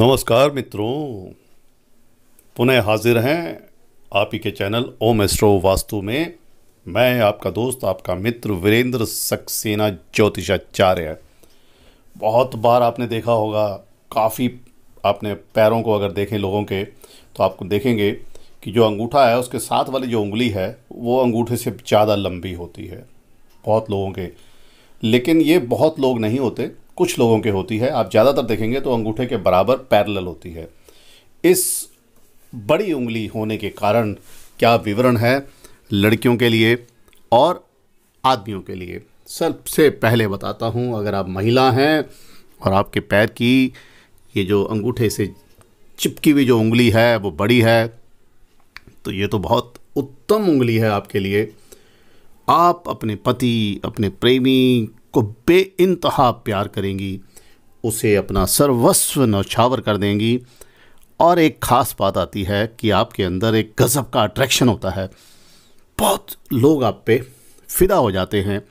नमस्कार मित्रों पुनः हाजिर हैं आप ही के चैनल ओम एस्ट्रो वास्तु में मैं आपका दोस्त आपका मित्र वीरेंद्र सक्सेना ज्योतिषाचार्य बहुत बार आपने देखा होगा काफ़ी आपने पैरों को अगर देखें लोगों के तो आपको देखेंगे कि जो अंगूठा है उसके साथ वाली जो उंगली है वो अंगूठे से ज़्यादा लंबी होती है बहुत लोगों के लेकिन ये बहुत लोग नहीं होते कुछ लोगों के होती है आप ज़्यादातर देखेंगे तो अंगूठे के बराबर पैरल होती है इस बड़ी उंगली होने के कारण क्या विवरण है लड़कियों के लिए और आदमियों के लिए सबसे पहले बताता हूँ अगर आप महिला हैं और आपके पैर की ये जो अंगूठे से चिपकी हुई जो उंगली है वो बड़ी है तो ये तो बहुत उत्तम उंगली है आपके लिए आप अपने पति अपने प्रेमी को बे प्यार करेंगी उसे अपना सर्वस्व नौछावर कर देंगी और एक ख़ास बात आती है कि आपके अंदर एक गज़ब का अट्रैक्शन होता है बहुत लोग आप पे फिदा हो जाते हैं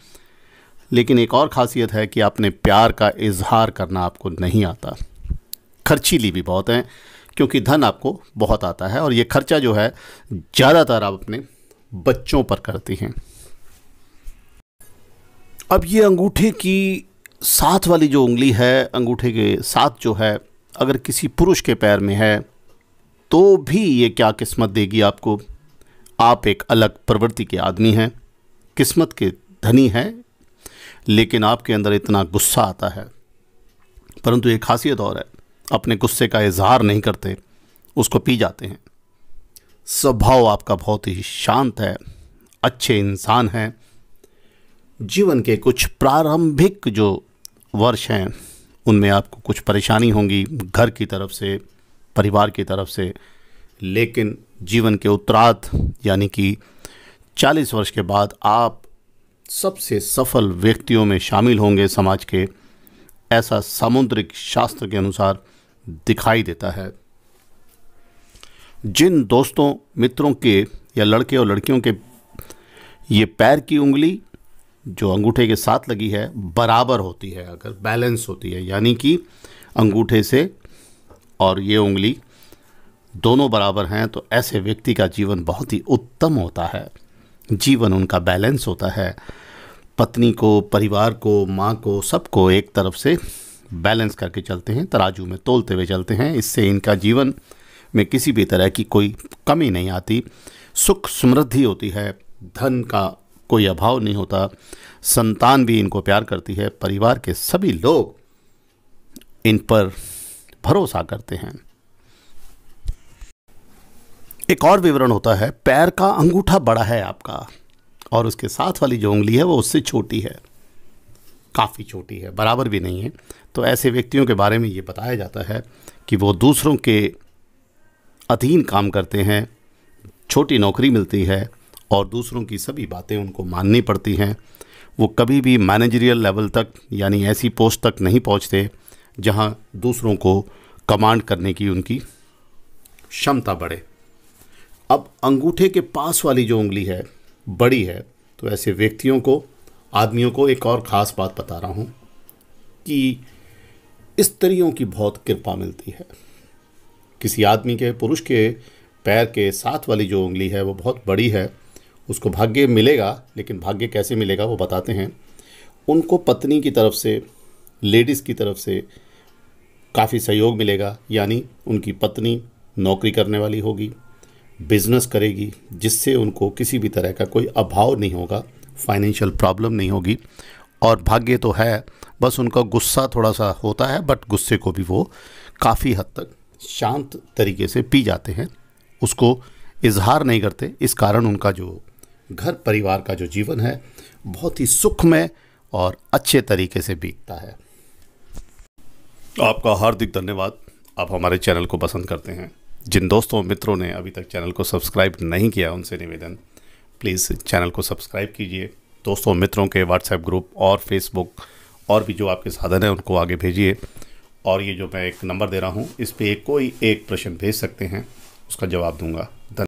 लेकिन एक और ख़ासियत है कि आपने प्यार का इजहार करना आपको नहीं आता खर्चीली भी बहुत हैं क्योंकि धन आपको बहुत आता है और ये खर्चा जो है ज़्यादातर आप अपने बच्चों पर करती हैं अब ये अंगूठे की साथ वाली जो उंगली है अंगूठे के साथ जो है अगर किसी पुरुष के पैर में है तो भी ये क्या किस्मत देगी आपको आप एक अलग प्रवृत्ति के आदमी हैं किस्मत के धनी हैं लेकिन आपके अंदर इतना गुस्सा आता है परंतु ये खासियत और है अपने गुस्से का इजहार नहीं करते उसको पी जाते हैं स्वभाव आपका बहुत ही शांत है अच्छे इंसान हैं जीवन के कुछ प्रारंभिक जो वर्ष हैं उनमें आपको कुछ परेशानी होंगी घर की तरफ से परिवार की तरफ से लेकिन जीवन के उत्तरार्थ यानी कि 40 वर्ष के बाद आप सबसे सफल व्यक्तियों में शामिल होंगे समाज के ऐसा सामुद्रिक शास्त्र के अनुसार दिखाई देता है जिन दोस्तों मित्रों के या लड़के और लड़कियों के ये पैर की उंगली जो अंगूठे के साथ लगी है बराबर होती है अगर बैलेंस होती है यानी कि अंगूठे से और ये उंगली दोनों बराबर हैं तो ऐसे व्यक्ति का जीवन बहुत ही उत्तम होता है जीवन उनका बैलेंस होता है पत्नी को परिवार को माँ को सबको एक तरफ से बैलेंस करके चलते हैं तराजू में तोलते हुए चलते हैं इससे इनका जीवन में किसी भी तरह की कोई कमी नहीं आती सुख समृद्धि होती है धन का कोई अभाव नहीं होता संतान भी इनको प्यार करती है परिवार के सभी लोग इन पर भरोसा करते हैं एक और विवरण होता है पैर का अंगूठा बड़ा है आपका और उसके साथ वाली जो उंगली है वो उससे छोटी है काफ़ी छोटी है बराबर भी नहीं है तो ऐसे व्यक्तियों के बारे में ये बताया जाता है कि वो दूसरों के अधीन काम करते हैं छोटी नौकरी मिलती है और दूसरों की सभी बातें उनको माननी पड़ती हैं वो कभी भी मैनेजरियल लेवल तक यानी ऐसी पोस्ट तक नहीं पहुंचते जहां दूसरों को कमांड करने की उनकी क्षमता बढ़े अब अंगूठे के पास वाली जो उंगली है बड़ी है तो ऐसे व्यक्तियों को आदमियों को एक और ख़ास बात बता रहा हूँ कि स्त्रियों की बहुत कृपा मिलती है किसी आदमी के पुरुष के पैर के साथ वाली जो उंगली है वो बहुत बड़ी है उसको भाग्य मिलेगा लेकिन भाग्य कैसे मिलेगा वो बताते हैं उनको पत्नी की तरफ से लेडीज़ की तरफ से काफ़ी सहयोग मिलेगा यानी उनकी पत्नी नौकरी करने वाली होगी बिजनेस करेगी जिससे उनको किसी भी तरह का कोई अभाव नहीं होगा फाइनेंशियल प्रॉब्लम नहीं होगी और भाग्य तो है बस उनका गुस्सा थोड़ा सा होता है बट गुस्से को भी वो काफ़ी हद तक शांत तरीके से पी जाते हैं उसको इजहार नहीं करते इस कारण उनका जो घर परिवार का जो जीवन है बहुत ही सुखमय और अच्छे तरीके से बीतता है आपका हार्दिक धन्यवाद आप हमारे चैनल को पसंद करते हैं जिन दोस्तों मित्रों ने अभी तक चैनल को सब्सक्राइब नहीं किया उनसे निवेदन प्लीज़ चैनल को सब्सक्राइब कीजिए दोस्तों मित्रों के व्हाट्सएप ग्रुप और फेसबुक और भी जो आपके साधन हैं उनको आगे भेजिए और ये जो मैं एक नंबर दे रहा हूँ इस पर कोई एक प्रश्न भेज सकते हैं उसका जवाब दूंगा